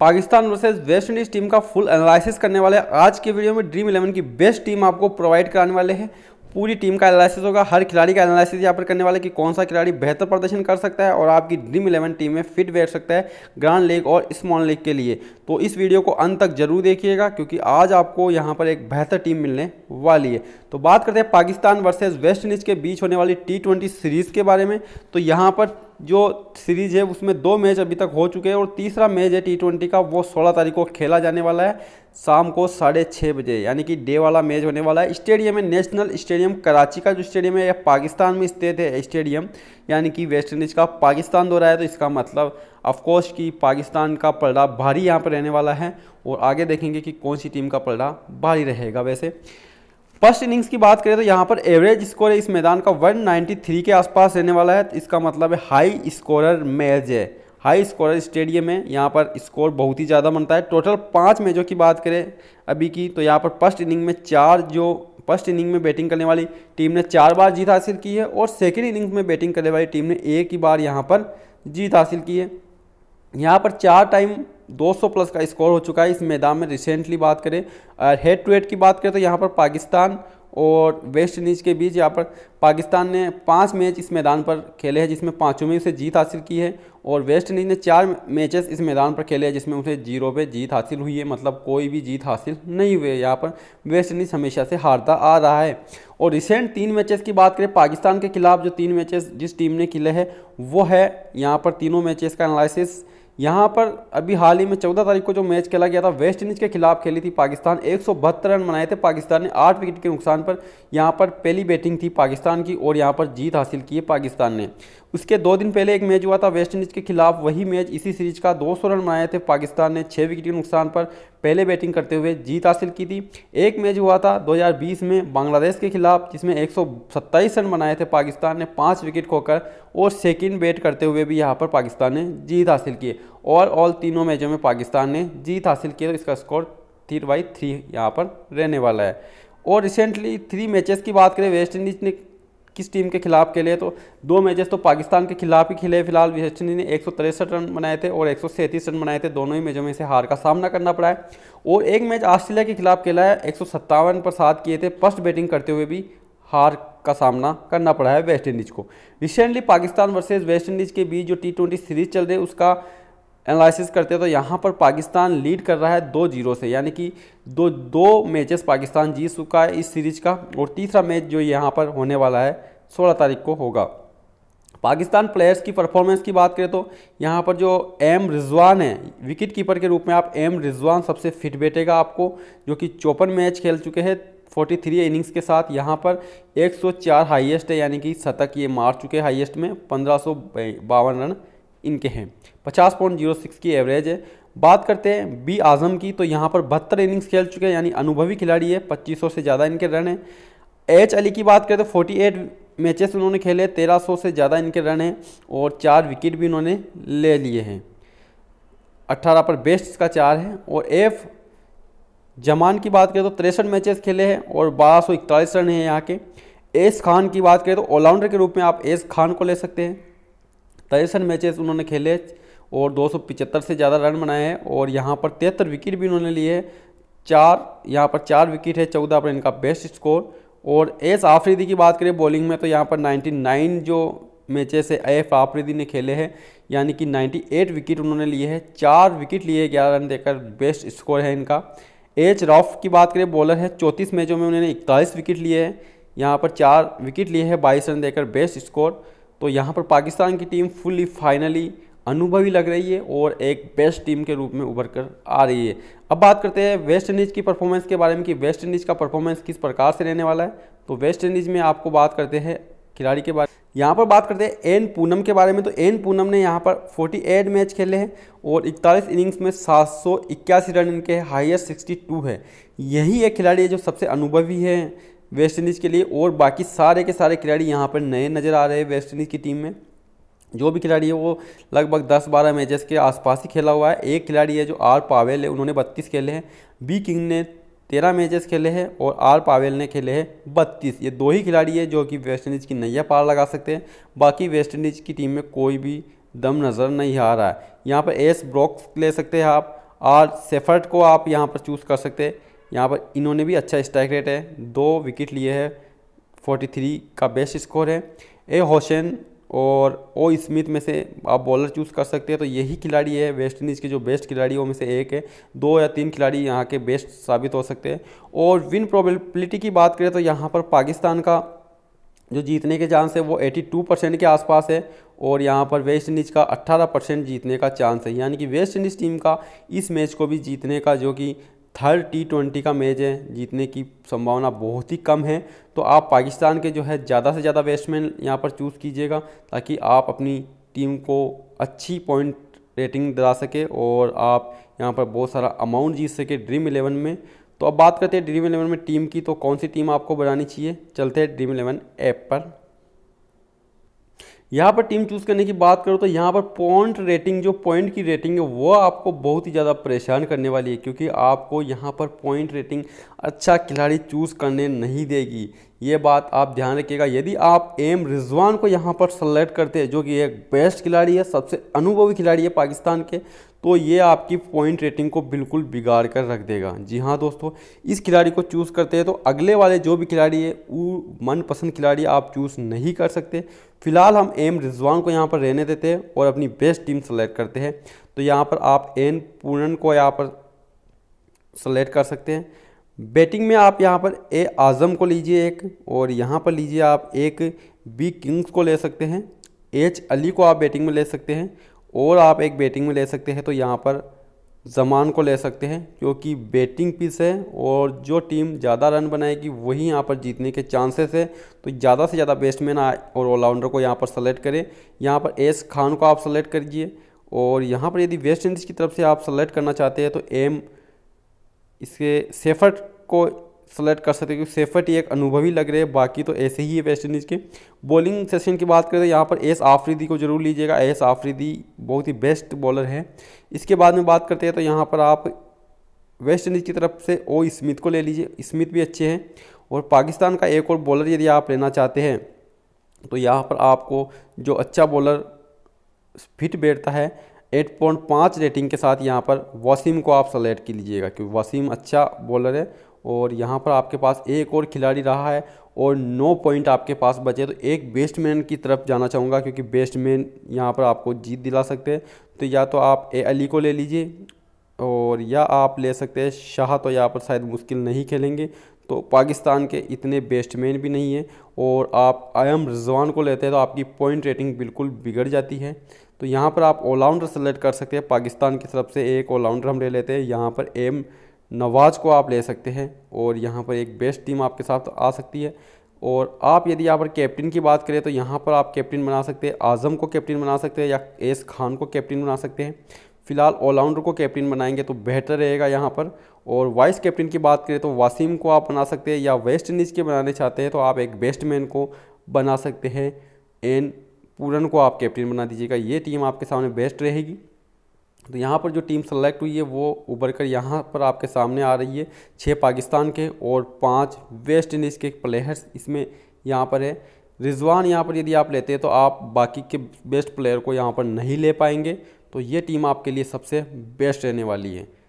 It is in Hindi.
Pakistan versus West Indies team का फुल एनालिसिस करने वाले आज के वीडियो में ड्रीम इलेवन की बेस्ट टीम आपको प्रोवाइड कराने वाले हैं पूरी टीम का एनालिसिस होगा हर खिलाड़ी का एनालिसिस यहाँ पर करने वाले कि कौन सा खिलाड़ी बेहतर प्रदर्शन कर सकता है और आपकी ड्रीम इलेवन टीम में फिट बैठ सकता है ग्रांड लीग और स्मॉल लीग के लिए तो इस वीडियो को अंत तक जरूर देखिएगा क्योंकि आज आपको यहाँ पर एक बेहतर टीम मिलने वाली है तो बात करते हैं पाकिस्तान वर्सेज वेस्ट इंडीज़ के बीच होने वाली टी सीरीज़ के बारे में तो यहाँ पर जो सीरीज़ है उसमें दो मैच अभी तक हो चुके हैं और तीसरा मैच है टी ट्वेंटी का वो सोलह तारीख को खेला जाने वाला है शाम को साढ़े छः बजे यानी कि डे वाला मैच होने वाला है स्टेडियम है नेशनल स्टेडियम कराची का जो स्टेडियम है यह पाकिस्तान में स्थित है स्टेडियम यानी कि वेस्ट इंडीज़ का पाकिस्तान दौरा है तो इसका मतलब अफकोर्स कि पाकिस्तान का पलड़ा भारी यहाँ पर रहने वाला है और आगे देखेंगे कि कौन सी टीम का पलड़ा भारी रहेगा वैसे फर्स्ट इनिंग्स की बात करें तो यहाँ पर एवरेज स्कोर इस मैदान का 193 के आसपास रहने वाला है तो इसका मतलब है हाई स्कोरर मैच है हाई स्कोरर स्टेडियम है यहाँ पर स्कोर बहुत ही ज़्यादा बनता है टोटल पाँच मैचों की बात करें अभी की तो यहाँ पर फर्स्ट इनिंग में चार जो फर्स्ट इनिंग में बैटिंग करने वाली टीम ने चार बार जीत हासिल की है और सेकेंड इनिंग्स में बैटिंग करने वाली टीम ने एक ही बार यहाँ पर जीत हासिल की है यहाँ पर चार टाइम 200 प्लस का स्कोर हो चुका है इस मैदान में रिसेंटली बात करें और हेड टू हेड की बात करें तो यहाँ पर पाकिस्तान और वेस्ट इंडीज़ के बीच यहाँ पर पाकिस्तान ने पाँच मैच इस मैदान पर खेले हैं जिसमें पाँचों में उसे जीत हासिल की है और वेस्ट इंडीज़ ने चार मैचेस इस मैदान पर खेले हैं जिसमें उसे जीरो पे जीत हासिल हुई है मतलब कोई भी जीत हासिल नहीं हुई है यहाँ पर वेस्ट इंडीज़ हमेशा से हारता आ रहा है और रिसेंट तीन मैचेस की बात करें पाकिस्तान के खिलाफ जो तीन मैचेस जिस टीम ने खेले हैं वो है यहाँ पर तीनों मैचेस का एनालिसिस यहाँ पर अभी हाल ही में 14 तारीख को जो मैच खेला गया था वेस्ट इंडीज़ के खिलाफ खेली थी पाकिस्तान एक रन बनाए थे पाकिस्तान ने आठ विकेट के नुकसान पर यहाँ पर पहली बैटिंग थी पाकिस्तान की और यहाँ पर जीत हासिल की है पाकिस्तान ने उसके दो दिन पहले एक मैच हुआ था वेस्ट इंडीज़ के खिलाफ वही मैच इसी सीरीज का 200 रन बनाए थे पाकिस्तान ने छः विकेट के नुकसान पर पहले बैटिंग करते हुए जीत हासिल की थी एक मैच हुआ था 2020 में बांग्लादेश के खिलाफ जिसमें 127 रन बनाए थे पाकिस्तान ने पाँच विकेट खोकर और सेकेंड बैट करते हुए भी यहाँ पर पाकिस्तान ने जीत हासिल की और ऑल तीनों मैचों में पाकिस्तान ने जीत हासिल की तो इसका स्कोर थ्री बाई थ्री यहाँ पर रहने वाला है और रिसेंटली थ्री मैचेस की बात करें वेस्ट इंडीज़ ने किस टीम के खिलाफ खेले तो दो मैचेस तो पाकिस्तान के खिलाफ ही खेले फिलहाल विराट ने एक रन बनाए थे और एक रन बनाए थे दोनों ही मैचों में से हार का सामना करना पड़ा है और एक मैच ऑस्ट्रेलिया के खिलाफ खेला है एक पर सात किए थे फर्स्ट बैटिंग करते हुए भी हार का सामना करना पड़ा है वेस्ट इंडीज़ को recently Pakistan versus West Indies के बीच जो टी सीरीज़ चल रही है उसका एनालिसिस करते हैं तो यहाँ पर पाकिस्तान लीड कर रहा है दो जीरो से यानी कि दो दो मैचेस पाकिस्तान जीत चुका है इस सीरीज का और तीसरा मैच जो यहाँ पर होने वाला है सोलह तारीख को होगा पाकिस्तान प्लेयर्स की परफॉर्मेंस की बात करें तो यहाँ पर जो एम रिजवान है विकेट कीपर के रूप में आप एम रिजवान सबसे फिट बैठेगा आपको जो कि चौपन मैच खेल चुके हैं 43 इनिंग्स के साथ यहाँ पर 104 हाईएस्ट है यानी कि शतक ये मार चुके हैं हाईएस्ट में पंद्रह रन इनके हैं पचास पॉइंट जीरो सिक्स की एवरेज है बात करते हैं बी आजम की तो यहाँ पर बहत्तर इनिंग्स खेल चुके हैं यानी अनुभवी खिलाड़ी है पच्चीस सौ से ज़्यादा इनके रन हैं एच अली की बात करें तो फोर्टी एट मैचेस उन्होंने खेले तेरह सौ से ज़्यादा इनके रन हैं और चार विकेट भी इन्होंने ले लिए हैं अट्ठारह पर बेस्ट का चार है और एफ जमान की बात करें तो तिरसठ मैचेस खेले हैं और बारह सौ इकतालीस रन हैं यहाँ के एस खान की बात करें तो ऑलराउंडर के रूप में आप एस खान को ले सकते हैं तिरसठ मैचेस उन्होंने खेले और दो से ज़्यादा रन बनाए हैं और यहाँ पर तिहत्तर विकेट भी उन्होंने लिए चार यहाँ पर चार विकेट है चौदह पर इनका बेस्ट स्कोर और एस आफरीदी की बात करें बॉलिंग में तो यहाँ पर 99 जो मैचेस है एफ आफरीदी ने खेले हैं यानी कि 98 विकेट उन्होंने लिए हैं चार विकेट लिए ग्यारह रन देकर बेस्ट स्कोर है इनका एच रॉफ की बात करें बॉलर है चौंतीस मैचों में उन्होंने इकतालीस विकेट लिए हैं यहाँ पर चार विकेट लिए हैं बाईस रन देकर बेस्ट स्कोर तो यहाँ पर पाकिस्तान की टीम फुली फाइनली अनुभवी लग रही है और एक बेस्ट टीम के रूप में उभर कर आ रही है अब बात करते हैं वेस्ट इंडीज़ की परफॉर्मेंस के बारे में कि वेस्ट इंडीज़ का परफॉर्मेंस किस प्रकार से रहने वाला है तो वेस्ट इंडीज़ में आपको बात करते हैं खिलाड़ी के बारे में यहाँ पर बात करते हैं एन पूनम के बारे में तो एन पूनम ने यहाँ पर 48 मैच खेले हैं और 41 इनिंग्स में सात रन इनके हाईएस्ट 62 है यही एक खिलाड़ी है जो सबसे अनुभवी है वेस्ट इंडीज़ के लिए और बाकी सारे के सारे खिलाड़ी यहाँ पर नए नज़र आ रहे हैं वेस्ट इंडीज़ की टीम में जो भी खिलाड़ी है वो लगभग 10-12 मैचेस के आसपास ही खेला हुआ है एक खिलाड़ी है जो आर पावेल है उन्होंने 32 खेले हैं बी किंग ने 13 मैचेस खेले हैं और आर पावेल ने खेले हैं 32 ये दो ही खिलाड़ी है जो कि वेस्ट इंडीज़ की नैया पार लगा सकते हैं बाकी वेस्ट इंडीज़ की टीम में कोई भी दम नज़र नहीं आ रहा है यहाँ पर एस ब्रॉक्स ले सकते हैं आप आर सेफर्ट को आप यहाँ पर चूज़ कर सकते हैं यहाँ पर इन्होंने भी अच्छा स्ट्राइक रेट है दो विकेट लिए है 43 का बेस्ट स्कोर है ए होसेन और ओ स्मिथ में से आप बॉलर चूज़ कर सकते हैं तो यही खिलाड़ी है वेस्ट इंडीज़ के जो बेस्ट खिलाड़ियों में से एक है दो या तीन खिलाड़ी यहाँ के बेस्ट साबित हो सकते हैं और विन प्रोबेबिलिटी की बात करें तो यहाँ पर पाकिस्तान का जो जीतने के चांस है वो 82 परसेंट के आसपास है और यहाँ पर वेस्ट इंडीज़ का 18 परसेंट जीतने का चांस है यानी कि वेस्ट इंडीज़ टीम का इस मैच को भी जीतने का जो कि थर्ड टी ट्वेंटी का मैच है जीतने की संभावना बहुत ही कम है तो आप पाकिस्तान के जो है ज़्यादा से ज़्यादा बैट्समैन यहाँ पर चूज़ कीजिएगा ताकि आप अपनी टीम को अच्छी पॉइंट रेटिंग दिला सके और आप यहाँ पर बहुत सारा अमाउंट जीत सके ड्रीम इलेवन में तो अब बात करते हैं ड्रीम इलेवन में टीम की तो कौन सी टीम आपको बनानी चाहिए चलते हैं ड्रीम इलेवन ऐप पर यहाँ पर टीम चूज़ करने की बात करो तो यहाँ पर पॉइंट रेटिंग जो पॉइंट की रेटिंग है वो आपको बहुत ही ज़्यादा परेशान करने वाली है क्योंकि आपको यहाँ पर पॉइंट रेटिंग अच्छा खिलाड़ी चूज़ करने नहीं देगी ये बात आप ध्यान रखिएगा यदि आप एम रिजवान को यहाँ पर सेलेक्ट करते हैं जो कि एक बेस्ट खिलाड़ी है सबसे अनुभवी खिलाड़ी है पाकिस्तान के तो ये आपकी पॉइंट रेटिंग को बिल्कुल बिगाड़ कर रख देगा जी हाँ दोस्तों इस खिलाड़ी को चूज़ करते हैं तो अगले वाले जो भी खिलाड़ी है वो मनपसंद खिलाड़ी आप चूज़ नहीं कर सकते फिलहाल हम एम रिजवान को यहाँ पर रहने देते हैं और अपनी बेस्ट टीम सेलेक्ट करते हैं तो यहाँ पर आप एन पूनन को यहाँ पर सेलेक्ट कर सकते हैं बैटिंग में आप यहाँ पर ए आज़म को लीजिए एक और यहाँ पर लीजिए आप एक बी किंग्स को ले सकते हैं एच अली को आप बैटिंग में ले सकते हैं और आप एक बेटिंग में ले सकते हैं तो यहाँ पर जमान को ले सकते हैं क्योंकि बेटिंग पीस है और जो टीम ज़्यादा रन बनाएगी वही यहाँ पर जीतने के चांसेस है तो ज़्यादा से ज़्यादा आए और ऑलराउंडर को यहाँ पर सेलेक्ट करें यहाँ पर एस खान को आप सेलेक्ट करिए और यहाँ पर यदि वेस्ट इंडीज़ की तरफ से आप सेलेक्ट करना चाहते हैं तो एम इसके सेफर्ट को सेलेक्ट कर सकते क्योंकि सेफर्टी एक अनुभवी लग रहे हैं बाकी तो ऐसे ही है वेस्ट इंडीज़ के बॉलिंग सेशन की बात करें तो यहाँ पर एस आफरीदी को जरूर लीजिएगा एस आफरीदी बहुत ही बेस्ट बॉलर है इसके बाद में बात करते हैं तो यहाँ पर आप वेस्ट इंडीज़ की तरफ से ओ स्मिथ को ले लीजिए स्मिथ भी अच्छे हैं और पाकिस्तान का एक और बॉलर यदि आप लेना चाहते हैं तो यहाँ पर आपको जो अच्छा बॉलर फिट बैठता है एट पॉइंट पाँच रेटिंग के साथ यहाँ पर वसीम को आप सेलेक्ट कर लीजिएगा क्योंकि वसीम अच्छा बॉलर है और यहाँ पर आपके पास एक और खिलाड़ी रहा है और नौ पॉइंट आपके पास बचे तो एक बेस्टमैन की तरफ जाना चाहूँगा क्योंकि बेस्टमैन यहाँ पर आपको जीत दिला सकते हैं तो या तो आप ए अली e को ले लीजिए और या आप ले सकते हैं शाह तो यहाँ पर शायद मुश्किल नहीं खेलेंगे तो पाकिस्तान के इतने बेस्टमैन भी नहीं हैं और आप आयम रिजवान को लेते हैं तो आपकी पॉइंट रेटिंग बिल्कुल बिगड़ जाती है तो यहाँ पर आप ऑलराउंडर सेलेक्ट कर सकते हैं पाकिस्तान की तरफ से एक ऑलराउंडर हम ले लेते हैं यहाँ पर एम नवाज़ को आप ले सकते हैं और यहाँ पर एक बेस्ट टीम आपके साथ आ सकती है और आप यदि यहाँ पर कैप्टन की बात करें तो यहाँ पर आप कैप्टन बना सकते हैं आज़म को कैप्टन बना सकते हैं या एस खान को कैप्टन बना सकते हैं फ़िलहाल ऑलराउंडर को कैप्टन बनाएंगे तो बेहतर रहेगा यहाँ पर और वाइस कैप्टन की बात करें तो वासीम को आप बना सकते हैं या वेस्ट इंडीज़ के बनाने चाहते हैं तो आप एक बेस्ट मैन को बना सकते हैं एन पूरन को आप कैप्टन बना दीजिएगा ये टीम आपके सामने बेस्ट रहेगी तो यहाँ पर जो टीम सेलेक्ट हुई है वो उभर कर यहाँ पर आपके सामने आ रही है छः पाकिस्तान के और पाँच वेस्ट इंडीज़ के प्लेयर्स इसमें यहाँ पर है रिजवान यहाँ पर यदि आप लेते हैं तो आप बाकी के बेस्ट प्लेयर को यहाँ पर नहीं ले पाएंगे तो ये टीम आपके लिए सबसे बेस्ट रहने वाली है